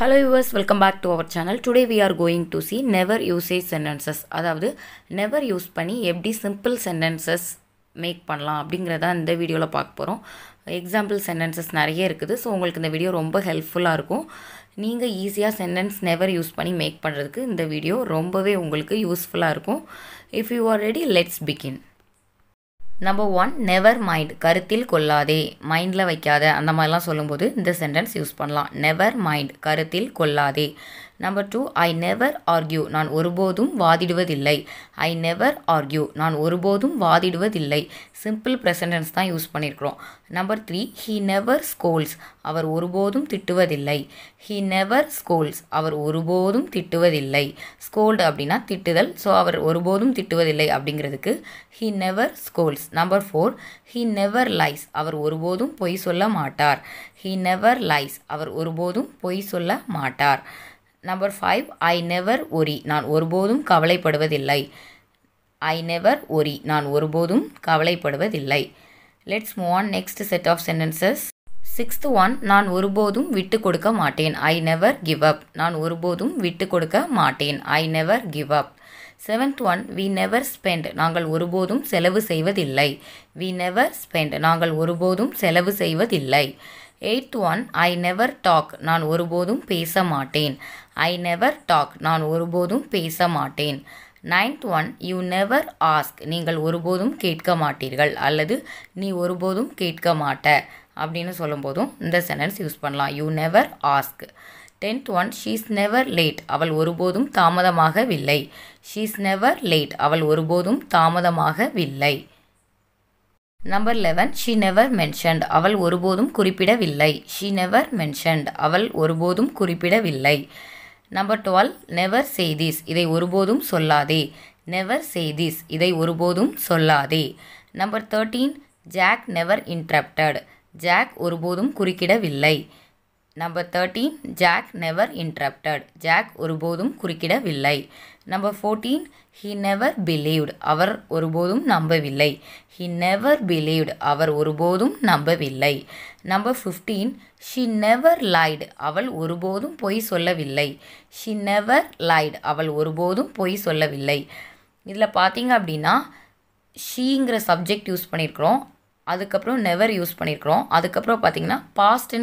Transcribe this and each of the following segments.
hello yours welcome back to our channel today we are going to see never usage sentences அதாவது never use பண்ணி எப்படி simple sentences make பண்ணலாம் அப்படிங்கிறத இந்த வீடியோவில் பார்க்க போகிறோம் எக்ஸாம்பிள் சென்டென்சஸ் நிறைய இருக்குது ஸோ உங்களுக்கு இந்த வீடியோ ரொம்ப ஹெல்ப்ஃபுல்லாக இருக்கும் நீங்கள் ஈஸியாக சென்டென்ஸ் நெவர் யூஸ் பண்ணி மேக் பண்ணுறதுக்கு இந்த வீடியோ ரொம்பவே உங்களுக்கு யூஸ்ஃபுல்லாக இருக்கும் if you are ready let's begin number one never mind கருத்தில் கொள்ளாதே மைண்டில் வைக்காத அந்த மாதிரிலாம் சொல்லும்போது இந்த சென்டென்ஸ் யூஸ் பண்ணலாம் நெவர் மைண்ட் கருத்தில் கொள்ளாதே number two I never argue நான் ஒருபோதும் வாதிடுவதில்லை ஐ நெவர் ஆர்கியூ நான் ஒருபோதும் வாதிடுவதில்லை சிம்பிள் ப்ரெசன்டென்ஸ் தான் யூஸ் பண்ணியிருக்கிறோம் number three he never scolds அவர் ஒருபோதும் திட்டுவதில்லை ஹீ நெவர் ஸ்கோல்ஸ் அவர் ஒருபோதும் திட்டுவதில்லை ஸ்கோல்டு அப்படின்னா திட்டுதல் ஸோ அவர் ஒருபோதும் திட்டுவதில்லை அப்படிங்கிறதுக்கு he never scolds number four he never lies அவர் ஒருபோதும் பொய் சொல்ல மாட்டார் ஹீ நெவர் லைஸ் அவர் ஒருபோதும் பொய் சொல்ல மாட்டார் number five I never worry நான் ஒருபோதும் கவலைப்படுவதில்லை ஐ நெவர் ஒரி நான் ஒருபோதும் கவலைப்படுவதில்லை let's move on next set of sentences sixth one நான் ஒருபோதும் விட்டு கொடுக்க மாட்டேன் ஐ நெவர் கிவ் அப் நான் ஒருபோதும் விட்டு கொடுக்க மாட்டேன் I never give up seventh one we never spend நாங்கள் ஒருபோதும் செலவு செய்வதில்லை வி நெவர் ஸ்பெண்ட் நாங்கள் ஒருபோதும் செலவு செய்வதில்லை eighth one I never talk நான் ஒருபோதும் பேச மாட்டேன் ஐ நெவர் டாக் நான் ஒருபோதும் பேச மாட்டேன் ninth one you never ask நீங்கள் ஒருபோதும் கேட்க மாட்டீர்கள் அல்லது நீ ஒருபோதும் கேட்க மாட்ட அப்படின்னு சொல்லும்போதும் இந்த சென்டென்ஸ் யூஸ் பண்ணலாம் you never ask tenth one she's never late அவள் ஒருபோதும் தாமதமாகவில்லை ஷீஸ் நெவர் லேட் அவள் ஒருபோதும் தாமதமாகவில்லை number eleven she never mentioned அவள் ஒருபோதும் குறிப்பிடவில்லை ஷீ நெவர் மென்ஷன்ட் அவள் ஒருபோதும் குறிப்பிடவில்லை நம்பர் டுவெல் நெவர் செய்தீஸ் இதை ஒருபோதும் சொல்லாதே நெவர் செய்தீஸ் இதை ஒருபோதும் சொல்லாதே number thirteen Jack never interrupted Jack ஒருபோதும் குறுக்கிடவில்லை number thirteen Jack never interrupted Jack ஒருபோதும் குறுக்கிடவில்லை number fourteen he never believed அவர் ஒருபோதும் நம்பவில்லை ஹி நெவர் பிலீவ்டு அவர் ஒருபோதும் நம்பவில்லை number fifteen she never lied அவள் ஒருபோதும் பொய் சொல்லவில்லை ஷி நெவர் லைடு அவள் ஒருபோதும் பொய் சொல்லவில்லை இதில் பார்த்தீங்க அப்படின்னா ஷீங்கிற சப்ஜெக்ட் யூஸ் பண்ணியிருக்கிறோம் அதுக்கப்புறம் நெவர் யூஸ் பண்ணியிருக்கிறோம் அதுக்கப்புறம் பார்த்தீங்கன்னா பாஸ்ட்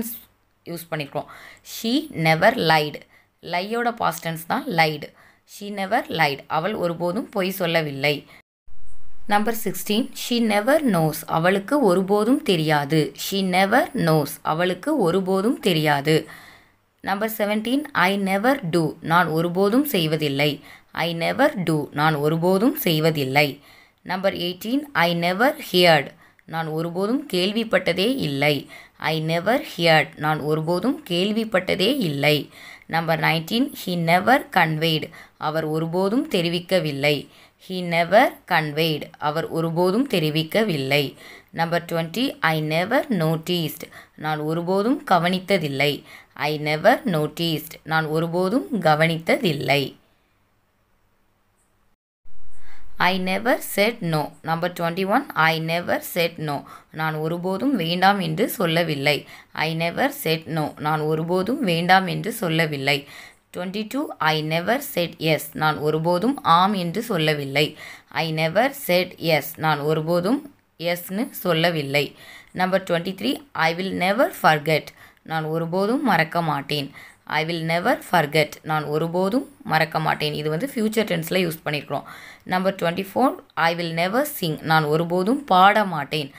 யூஸ் பண்ணிக்கிறோம் ஷீ நெவர் லைடு லையோட பாஸ்டன்ஸ் தான் லைடு ஷீ நெவர் லைட் அவள் ஒருபோதும் பொய் சொல்லவில்லை number sixteen she never knows அவளுக்கு ஒருபோதும் தெரியாது ஷீ நெவர் நோஸ் அவளுக்கு ஒருபோதும் தெரியாது number seventeen I never do நான் ஒருபோதும் செய்வதில்லை ஐ நெவர் டூ நான் ஒருபோதும் செய்வதில்லை number eighteen I never heard நான் ஒருபோதும் கேள்விப்பட்டதே இல்லை ஐ நெவர் ஹியர்ட் நான் ஒருபோதும் கேள்விப்பட்டதே இல்லை number nineteen he never conveyed அவர் ஒருபோதும் தெரிவிக்கவில்லை ஹி நெவர் கன்வெய்டு அவர் ஒருபோதும் தெரிவிக்கவில்லை number twenty I never noticed நான் ஒருபோதும் கவனித்ததில்லை ஐ நெவர் நோட்டீஸ்ட் நான் ஒருபோதும் கவனித்ததில்லை I never said no number twenty one I never said no நான் ஒருபோதும் வேண்டாம் என்று சொல்லவில்லை ஐ நெவர் செட் நோ நான் ஒருபோதும் வேண்டாம் என்று சொல்லவில்லை twenty two I never said yes நான் ஒருபோதும் ஆம் என்று சொல்லவில்லை ஐ நெவர் செட் எஸ் நான் ஒருபோதும் எஸ்ன்னு சொல்லவில்லை number twenty three I will never forget நான் ஒருபோதும் மறக்க மாட்டேன் ஐ வில் நெவர் ஃபர்கெட் நான் ஒருபோதும் மறக்க மாட்டேன் இது வந்து ஃப்யூச்சர் டென்ஸில் யூஸ் பண்ணியிருக்கிறோம் number twenty four I will never sing நான் ஒருபோதும் பாட மாட்டேன்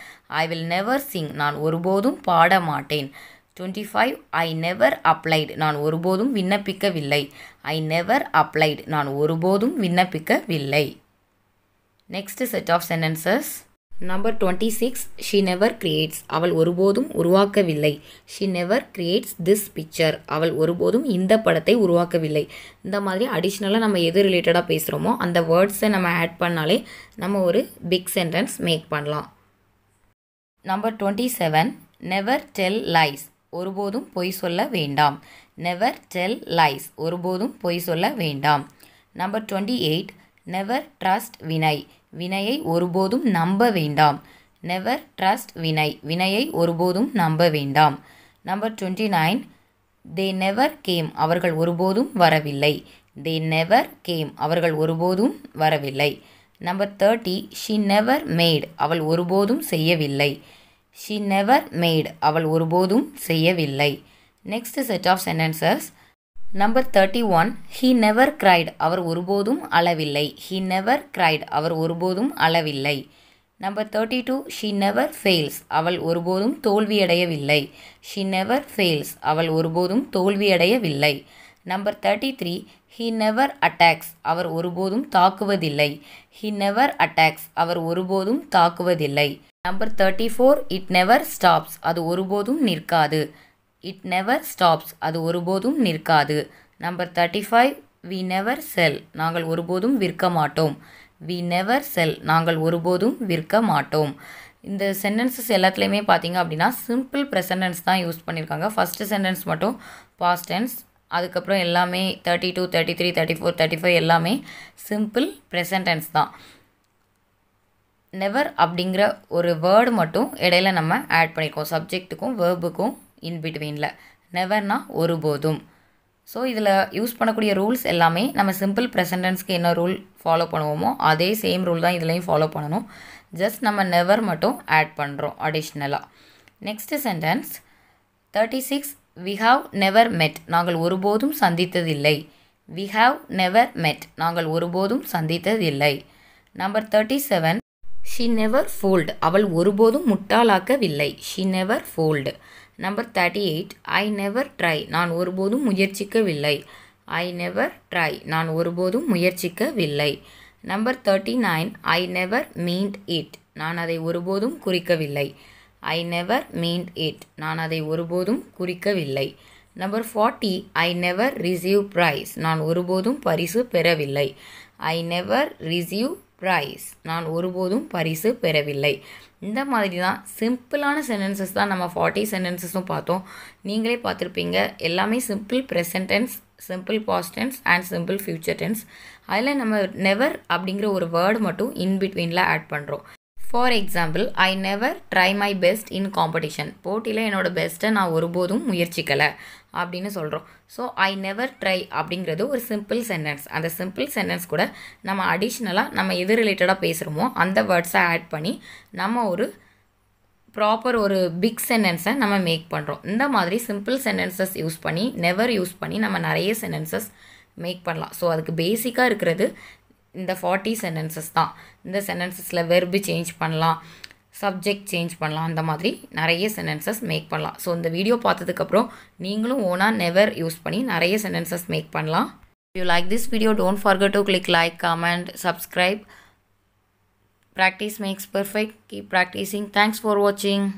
ஐ வில் நெவர் சிங் நான் ஒருபோதும் பாட மாட்டேன் twenty five I never applied நான் ஒருபோதும் விண்ணப்பிக்கவில்லை ஐ நெவர் அப்ளைடு நான் ஒருபோதும் விண்ணப்பிக்கவில்லை next set of sentences number twenty six she never creates அவள் ஒருபோதும் உருவாக்கவில்லை she never creates this picture அவள் ஒருபோதும் இந்த படத்தை உருவாக்கவில்லை இந்த மாதிரி அடிஷ்னலாக நம்ம எது ரிலேட்டடாக பேசுகிறோமோ அந்த வேர்ட்ஸை நம்ம ஆட் பண்ணாலே நம்ம ஒரு பிக் சென்டென்ஸ் மேக் பண்ணலாம் number twenty seven never tell lies ஒருபோதும் பொய் சொல்ல வேண்டாம் நெவர் டெல் லைஸ் ஒருபோதும் பொய் சொல்ல வேண்டாம் number twenty eight never trust வினை வினையை ஒருபோதும் நம்ப வேண்டாம் நெவர் ட்ரஸ்ட் வினை வினையை ஒருபோதும் நம்ப வேண்டாம் number twenty nine they never came அவர்கள் ஒருபோதும் வரவில்லை தே நெவர் கேம் அவர்கள் ஒருபோதும் வரவில்லை number thirty she never made அவள் ஒருபோதும் செய்யவில்லை ஷி நெவர் மேட் அவள் ஒருபோதும் செய்யவில்லை next set of sentences number thirty one he never cried அவர் ஒருபோதும் அளவில்லை ஹீ நெவர் கிரைட் அவர் ஒருபோதும் அளவில்லை number thirty two she never fails அவள் ஒருபோதும் தோல்வியடையவில்லை ஷீ நெவர் ஃபெயில்ஸ் அவள் ஒருபோதும் தோல்வியடையவில்லை number thirty three he never attacks அவர் ஒருபோதும் தாக்குவதில்லை ஹீ நெவர் அட்டாக்ஸ் அவர் ஒருபோதும் தாக்குவதில்லை number thirty four it never stops அது ஒருபோதும் நிற்காது இட் நெவர் ஸ்டாப்ஸ் அது ஒருபோதும் நிற்காது number thirty five we never sell நாங்கள் ஒருபோதும் விற்க மாட்டோம் வி நெவர் செல் நாங்கள் ஒருபோதும் விற்க மாட்டோம் இந்த சென்டென்சஸ் எல்லாத்துலேயுமே பார்த்தீங்க அப்படின்னா சிம்பிள் ப்ரெசன்டென்ஸ் தான் யூஸ் பண்ணியிருக்காங்க ஃபஸ்ட்டு சென்டென்ஸ் மட்டும் பாஸ்ட் டென்ஸ் அதுக்கப்புறம் எல்லாமே thirty two thirty three thirty four thirty five எல்லாமே சிம்பிள் ப்ரெசன்டென்ஸ் தான் நெவர் அப்படிங்கிற ஒரு வேர்டு மட்டும் இடையில நம்ம ஆட் பண்ணியிருக்கோம் சப்ஜெக்ட்டுக்கும் வேர்புக்கும் இன் பிட்வீனில் நெவர்னா ஒருபோதும் ஸோ இதில் யூஸ் பண்ணக்கூடிய ரூல்ஸ் எல்லாமே நம்ம சிம்பிள் ப்ரெசன்டென்ஸ்க்கு என்ன ரூல் ஃபாலோ பண்ணுவோமோ அதே சேம் ரூல் தான் இதுலேயும் ஃபாலோ பண்ணணும் ஜஸ்ட் நம்ம நெவர் மட்டும் ஆட் பண்ணுறோம் அடிஷ்னலாக next sentence thirty six we have never met நாங்கள் ஒருபோதும் சந்தித்ததில்லை வி ஹாவ் நெவர் மெட் நாங்கள் ஒருபோதும் சந்தித்ததில்லை number thirty seven she never fooled அவள் ஒருபோதும் முட்டாளாக்கவில்லை she never fooled number thirty eight I never try நான் ஒருபோதும் முயற்சிக்கவில்லை ஐ நெவர் ட்ரை நான் ஒருபோதும் முயற்சிக்கவில்லை number thirty nine I never meant it நான் அதை ஒருபோதும் குறிக்கவில்லை ஐ நெவர் மீண்ட் இட் நான் அதை ஒருபோதும் குறிக்கவில்லை number forty I never receive prize நான் ஒருபோதும் பரிசு பெறவில்லை ஐ நெவர் ரிசீவ் ப்ரைஸ் நான் ஒருபோதும் பரிசு பெறவில்லை இந்த மாதிரி தான் சிம்பிளான சென்டென்சஸ் தான் நம்ம ஃபார்ட்டி சென்டென்சஸும் பார்த்தோம் நீங்களே பார்த்துருப்பீங்க எல்லாமே simple present tense simple past tense and simple future tense அதில் நம்ம நெவர் அப்படிங்கிற ஒரு வேர்டு மட்டும் இன்பிட்வீனில் ஆட் பண்ணுறோம் for example I never try my best in competition போட்டியில் என்னோடய பெஸ்ட்டை நான் ஒருபோதும் முயற்சிக்கலை அப்படின்னு சொல்கிறோம் ஸோ ஐ நெவர் ட்ரை அப்படிங்கிறது ஒரு சிம்பிள் சென்டென்ஸ் அந்த சிம்பிள் சென்டென்ஸ் கூட நம்ம அடிஷ்னலாக நம்ம எது ரிலேட்டடாக பேசுகிறோமோ அந்த வேர்ட்ஸை ஆட் பண்ணி நம்ம ஒரு ப்ராப்பர் ஒரு பிக் சென்டென்ஸை நம்ம மேக் பண்ணுறோம் இந்த மாதிரி சிம்பிள் சென்டென்சஸ் யூஸ் பண்ணி நெவர் யூஸ் பண்ணி நம்ம நிறைய சென்டென்சஸ் மேக் பண்ணலாம் ஸோ அதுக்கு பேசிக்காக இருக்கிறது இந்த ஃபார்ட்டி சென்டென்சஸ் தான் இந்த சென்டென்சஸில் வெர்பு சேஞ்ச் பண்ணலாம் சப்ஜெக்ட் சேஞ்ச் பண்ணலாம் அந்த மாதிரி நிறைய சென்டென்சஸ் மேக் பண்ணலாம் ஸோ இந்த வீடியோ பார்த்ததுக்கப்புறம் நீங்களும் ஓனாக நெவர் யூஸ் பண்ணி நிறைய சென்டென்சஸ் மேக் பண்ணலாம் you like this video don't forget to click like comment subscribe practice makes perfect keep practising thanks for வாட்சிங்